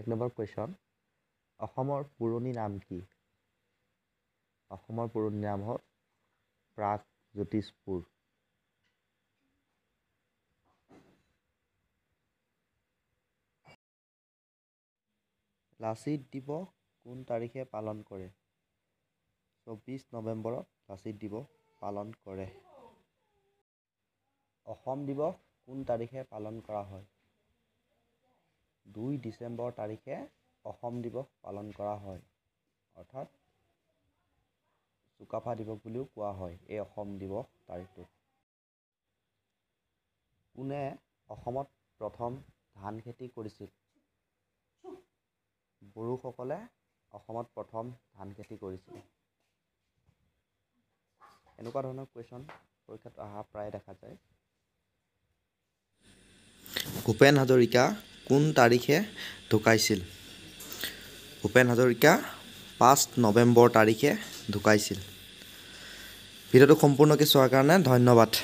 এক number question অসমৰ পুৰণি নাম কি অসমৰ পুৰণি নাম হ'ল প্ৰাগজ্যোতিষপুৰ লাচিত দিৱস কোন তাৰিখে পালন কৰে চৌব্বিছ নৱেম্বৰত লাচিত দিৱস পালন কৰে অসম দিৱস কোন তাৰিখে পালন কৰা হয় দুই ডিচেম্বৰ তাৰিখে অসম দিৱস পালন কৰা হয় অৰ্থাৎ চুকাফা দিৱস বুলিও কোৱা হয় এই অসম দিৱস তাৰিখটোত কোনে অসমত প্ৰথম ধান খেতি কৰিছিল বড়োসকলে অসমত প্ৰথম ধান খেতি কৰিছিল এনেকুৱা ধৰণৰ কুৱেশ্যন পৰীক্ষাত অহা প্ৰায় দেখা যায় ভূপেন হাজৰিকা কোন তাৰিখে ঢুকাইছিল ভূপেন হাজৰিকা পাঁচ নৱেম্বৰ তাৰিখে ঢুকাইছিল ভিডিঅ'টো সম্পূৰ্ণকৈ চোৱাৰ কাৰণে ধন্যবাদ